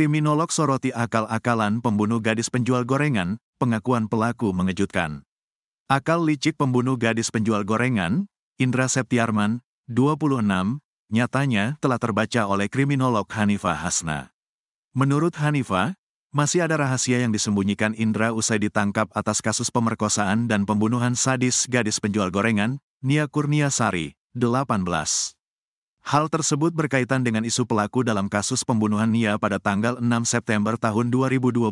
Kriminolog soroti akal-akalan pembunuh gadis penjual gorengan, pengakuan pelaku mengejutkan. Akal licik pembunuh gadis penjual gorengan, Indra Septiarman, 26, nyatanya telah terbaca oleh kriminolog Hanifah Hasna. Menurut Hanifah, masih ada rahasia yang disembunyikan Indra usai ditangkap atas kasus pemerkosaan dan pembunuhan sadis gadis penjual gorengan, Nia Sari, 18. Hal tersebut berkaitan dengan isu pelaku dalam kasus pembunuhan Nia pada tanggal 6 September tahun 2024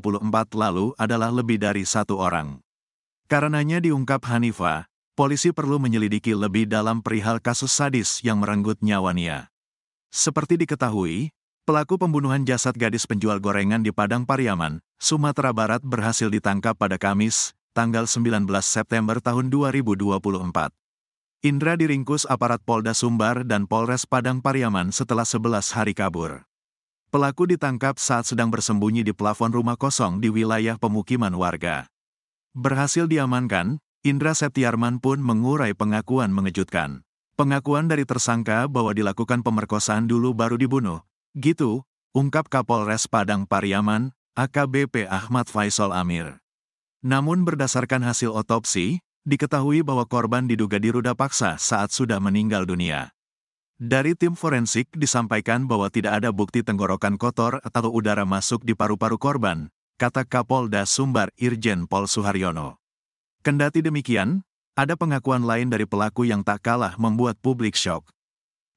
lalu adalah lebih dari satu orang. Karenanya diungkap Hanifa, polisi perlu menyelidiki lebih dalam perihal kasus sadis yang merenggut nyawa Nia. Seperti diketahui, pelaku pembunuhan jasad gadis penjual gorengan di Padang Pariaman, Sumatera Barat berhasil ditangkap pada Kamis, tanggal 19 September tahun 2024. Indra diringkus aparat Polda Sumbar dan Polres Padang Pariaman setelah 11 hari kabur. Pelaku ditangkap saat sedang bersembunyi di plafon rumah kosong di wilayah pemukiman warga. Berhasil diamankan, Indra Septiarman pun mengurai pengakuan mengejutkan. Pengakuan dari tersangka bahwa dilakukan pemerkosaan dulu baru dibunuh. Gitu, ungkap Kapolres Padang Pariaman, AKBP Ahmad Faisal Amir. Namun berdasarkan hasil otopsi, diketahui bahwa korban diduga diruda paksa saat sudah meninggal dunia. Dari tim forensik disampaikan bahwa tidak ada bukti tenggorokan kotor atau udara masuk di paru-paru korban, kata Kapolda Sumbar Irjen Pol Suharyono. Kendati demikian, ada pengakuan lain dari pelaku yang tak kalah membuat publik shock.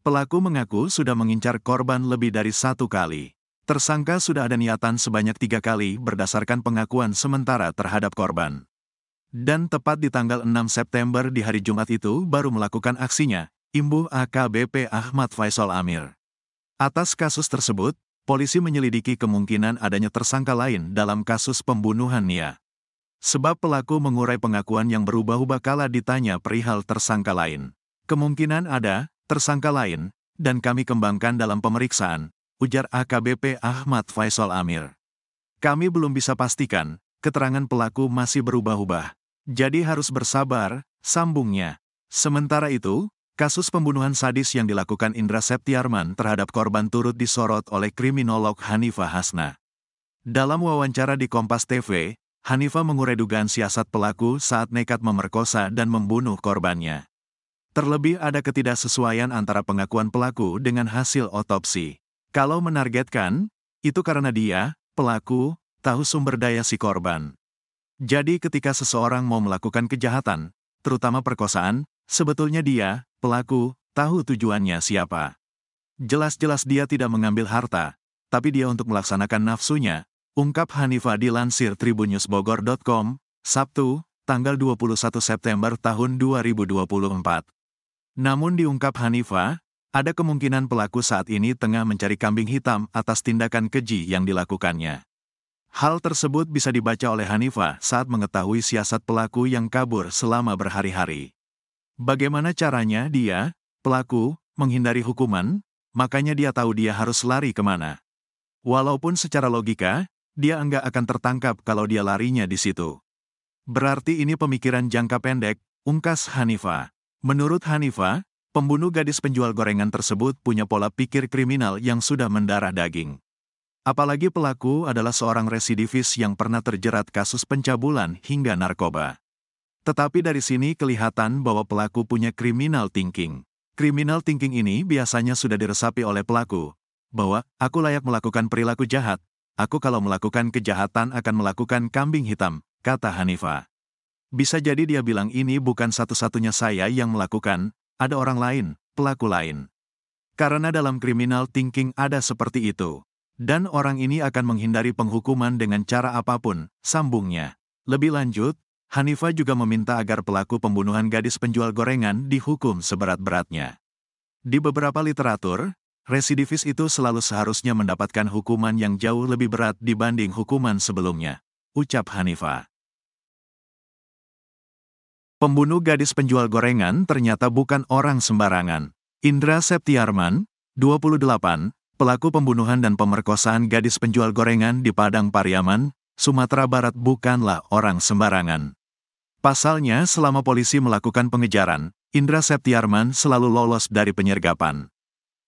Pelaku mengaku sudah mengincar korban lebih dari satu kali. Tersangka sudah ada niatan sebanyak tiga kali berdasarkan pengakuan sementara terhadap korban. Dan tepat di tanggal 6 September di hari Jumat itu baru melakukan aksinya, imbuh AKBP Ahmad Faisal Amir. Atas kasus tersebut, polisi menyelidiki kemungkinan adanya tersangka lain dalam kasus pembunuhan Nia. Sebab pelaku mengurai pengakuan yang berubah-ubah kala ditanya perihal tersangka lain. Kemungkinan ada tersangka lain, dan kami kembangkan dalam pemeriksaan, ujar AKBP Ahmad Faisal Amir. Kami belum bisa pastikan, keterangan pelaku masih berubah-ubah. Jadi harus bersabar, sambungnya. Sementara itu, kasus pembunuhan sadis yang dilakukan Indra Septiarman terhadap korban turut disorot oleh kriminolog Hanifah Hasna. Dalam wawancara di Kompas TV, Hanifa mengurai dugaan siasat pelaku saat nekat memerkosa dan membunuh korbannya. Terlebih ada ketidaksesuaian antara pengakuan pelaku dengan hasil otopsi. Kalau menargetkan, itu karena dia, pelaku, tahu sumber daya si korban. Jadi ketika seseorang mau melakukan kejahatan, terutama perkosaan, sebetulnya dia, pelaku, tahu tujuannya siapa. Jelas-jelas dia tidak mengambil harta, tapi dia untuk melaksanakan nafsunya, ungkap Hanifah, dilansir tribunnews.bogor.com, Sabtu, tanggal 21 September tahun 2024. Namun diungkap Hanifah, ada kemungkinan pelaku saat ini tengah mencari kambing hitam atas tindakan keji yang dilakukannya. Hal tersebut bisa dibaca oleh Hanifah saat mengetahui siasat pelaku yang kabur selama berhari-hari. Bagaimana caranya dia, pelaku, menghindari hukuman? Makanya dia tahu dia harus lari kemana. Walaupun secara logika, dia enggak akan tertangkap kalau dia larinya di situ. Berarti ini pemikiran jangka pendek, ungkas Hanifah. Menurut Hanifah, pembunuh gadis penjual gorengan tersebut punya pola pikir kriminal yang sudah mendarah daging. Apalagi pelaku adalah seorang residivis yang pernah terjerat kasus pencabulan hingga narkoba. Tetapi dari sini kelihatan bahwa pelaku punya kriminal thinking. Kriminal thinking ini biasanya sudah diresapi oleh pelaku, bahwa aku layak melakukan perilaku jahat, aku kalau melakukan kejahatan akan melakukan kambing hitam, kata Hanifa. Bisa jadi dia bilang ini bukan satu-satunya saya yang melakukan, ada orang lain, pelaku lain. Karena dalam kriminal thinking ada seperti itu. Dan orang ini akan menghindari penghukuman dengan cara apapun, sambungnya. Lebih lanjut, Hanifa juga meminta agar pelaku pembunuhan gadis penjual gorengan dihukum seberat-beratnya. Di beberapa literatur, residivis itu selalu seharusnya mendapatkan hukuman yang jauh lebih berat dibanding hukuman sebelumnya, ucap Hanifa. Pembunuh gadis penjual gorengan ternyata bukan orang sembarangan. Indra Septiarman, 28, pelaku pembunuhan dan pemerkosaan gadis penjual gorengan di Padang Pariaman, Sumatera Barat bukanlah orang sembarangan. Pasalnya selama polisi melakukan pengejaran, Indra Septiarman selalu lolos dari penyergapan.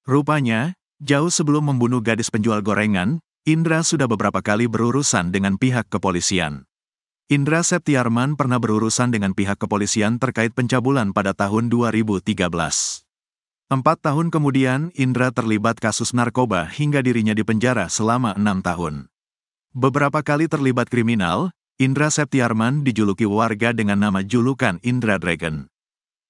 Rupanya, jauh sebelum membunuh gadis penjual gorengan, Indra sudah beberapa kali berurusan dengan pihak kepolisian. Indra Septiarman pernah berurusan dengan pihak kepolisian terkait pencabulan pada tahun 2013. Empat tahun kemudian, Indra terlibat kasus narkoba hingga dirinya dipenjara selama enam tahun. Beberapa kali terlibat kriminal, Indra Septiarman dijuluki warga dengan nama julukan Indra Dragon.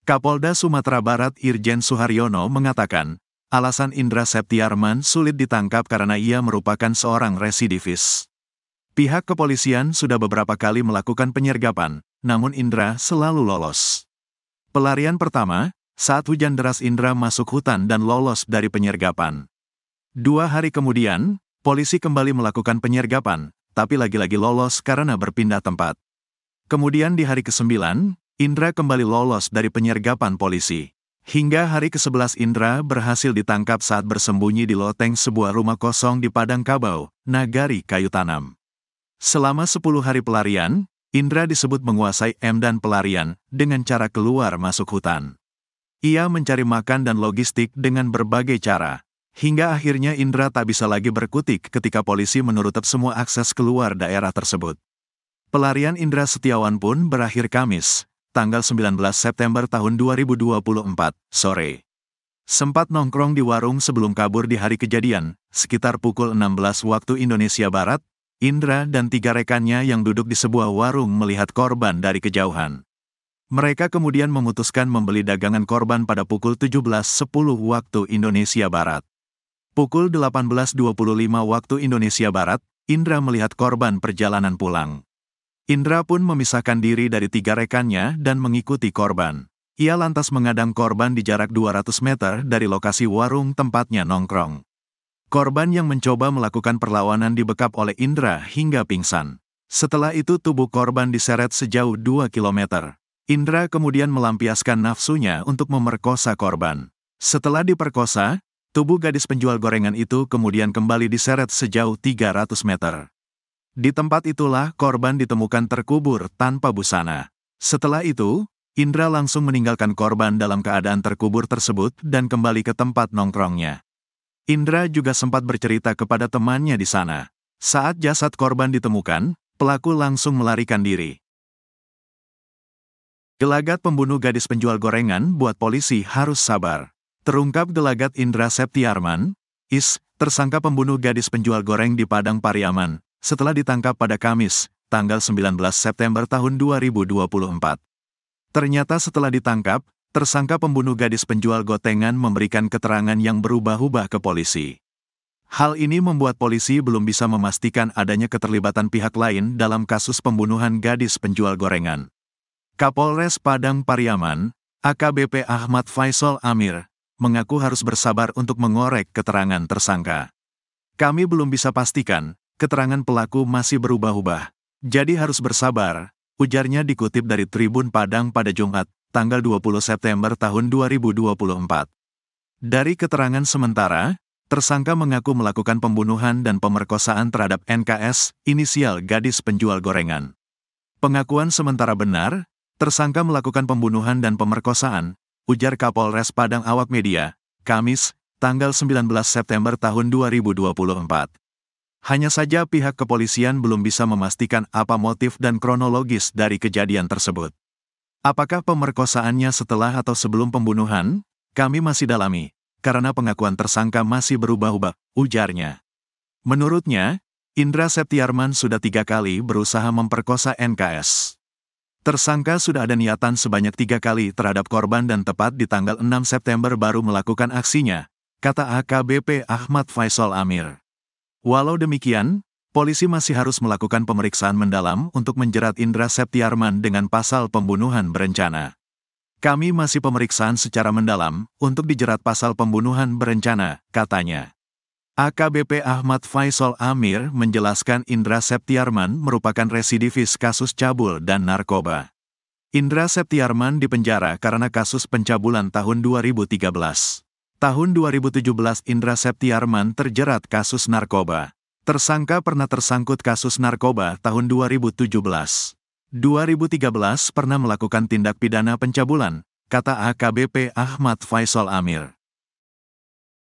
Kapolda Sumatera Barat Irjen Suharyono mengatakan, alasan Indra Septiarman sulit ditangkap karena ia merupakan seorang residivis. Pihak kepolisian sudah beberapa kali melakukan penyergapan, namun Indra selalu lolos. Pelarian pertama, saat hujan deras Indra masuk hutan dan lolos dari penyergapan. Dua hari kemudian, polisi kembali melakukan penyergapan, tapi lagi-lagi lolos karena berpindah tempat. Kemudian di hari ke-9, Indra kembali lolos dari penyergapan polisi. Hingga hari ke-11 Indra berhasil ditangkap saat bersembunyi di loteng sebuah rumah kosong di Padang Kabau, Nagari Kayu Tanam. Selama 10 hari pelarian, Indra disebut menguasai M dan pelarian dengan cara keluar masuk hutan. Ia mencari makan dan logistik dengan berbagai cara. Hingga akhirnya Indra tak bisa lagi berkutik ketika polisi menutup semua akses keluar daerah tersebut. Pelarian Indra Setiawan pun berakhir Kamis, tanggal 19 September tahun 2024, sore. Sempat nongkrong di warung sebelum kabur di hari kejadian, sekitar pukul 16 waktu Indonesia Barat, Indra dan tiga rekannya yang duduk di sebuah warung melihat korban dari kejauhan. Mereka kemudian memutuskan membeli dagangan korban pada pukul 17.10 waktu Indonesia Barat. Pukul 18.25 waktu Indonesia Barat, Indra melihat korban perjalanan pulang. Indra pun memisahkan diri dari tiga rekannya dan mengikuti korban. Ia lantas mengadang korban di jarak 200 meter dari lokasi warung tempatnya nongkrong. Korban yang mencoba melakukan perlawanan dibekap oleh Indra hingga pingsan. Setelah itu tubuh korban diseret sejauh 2 kilometer. Indra kemudian melampiaskan nafsunya untuk memerkosa korban. Setelah diperkosa, tubuh gadis penjual gorengan itu kemudian kembali diseret sejauh 300 meter. Di tempat itulah korban ditemukan terkubur tanpa busana. Setelah itu, Indra langsung meninggalkan korban dalam keadaan terkubur tersebut dan kembali ke tempat nongkrongnya. Indra juga sempat bercerita kepada temannya di sana. Saat jasad korban ditemukan, pelaku langsung melarikan diri. Gelagat pembunuh gadis penjual gorengan buat polisi harus sabar. Terungkap gelagat Indra Septiarman, IS, tersangka pembunuh gadis penjual goreng di Padang Pariaman, setelah ditangkap pada Kamis, tanggal 19 September tahun 2024. Ternyata setelah ditangkap, tersangka pembunuh gadis penjual gotengan memberikan keterangan yang berubah-ubah ke polisi. Hal ini membuat polisi belum bisa memastikan adanya keterlibatan pihak lain dalam kasus pembunuhan gadis penjual gorengan. Kapolres Padang Pariaman, AKBP Ahmad Faisal Amir, mengaku harus bersabar untuk mengorek keterangan tersangka. Kami belum bisa pastikan, keterangan pelaku masih berubah-ubah. Jadi harus bersabar, ujarnya dikutip dari Tribun Padang pada Jumat, tanggal 20 September tahun 2024. Dari keterangan sementara, tersangka mengaku melakukan pembunuhan dan pemerkosaan terhadap NKS, inisial gadis penjual gorengan. Pengakuan sementara benar, Tersangka melakukan pembunuhan dan pemerkosaan, ujar Kapolres Padang awak media, Kamis, tanggal 19 September tahun 2024. Hanya saja pihak kepolisian belum bisa memastikan apa motif dan kronologis dari kejadian tersebut. Apakah pemerkosaannya setelah atau sebelum pembunuhan? Kami masih dalami, karena pengakuan tersangka masih berubah-ubah, ujarnya. Menurutnya, Indra Septiarman sudah tiga kali berusaha memperkosa NKS. Tersangka sudah ada niatan sebanyak tiga kali terhadap korban dan tepat di tanggal 6 September baru melakukan aksinya, kata AKBP Ahmad Faisal Amir. Walau demikian, polisi masih harus melakukan pemeriksaan mendalam untuk menjerat Indra Septiarman dengan pasal pembunuhan berencana. Kami masih pemeriksaan secara mendalam untuk dijerat pasal pembunuhan berencana, katanya. AKBP Ahmad Faisal Amir menjelaskan Indra Septiarman merupakan residivis kasus cabul dan narkoba. Indra Septiarman dipenjara karena kasus pencabulan tahun 2013. Tahun 2017 Indra Septiarman terjerat kasus narkoba. Tersangka pernah tersangkut kasus narkoba tahun 2017. 2013 pernah melakukan tindak pidana pencabulan, kata AKBP Ahmad Faisal Amir.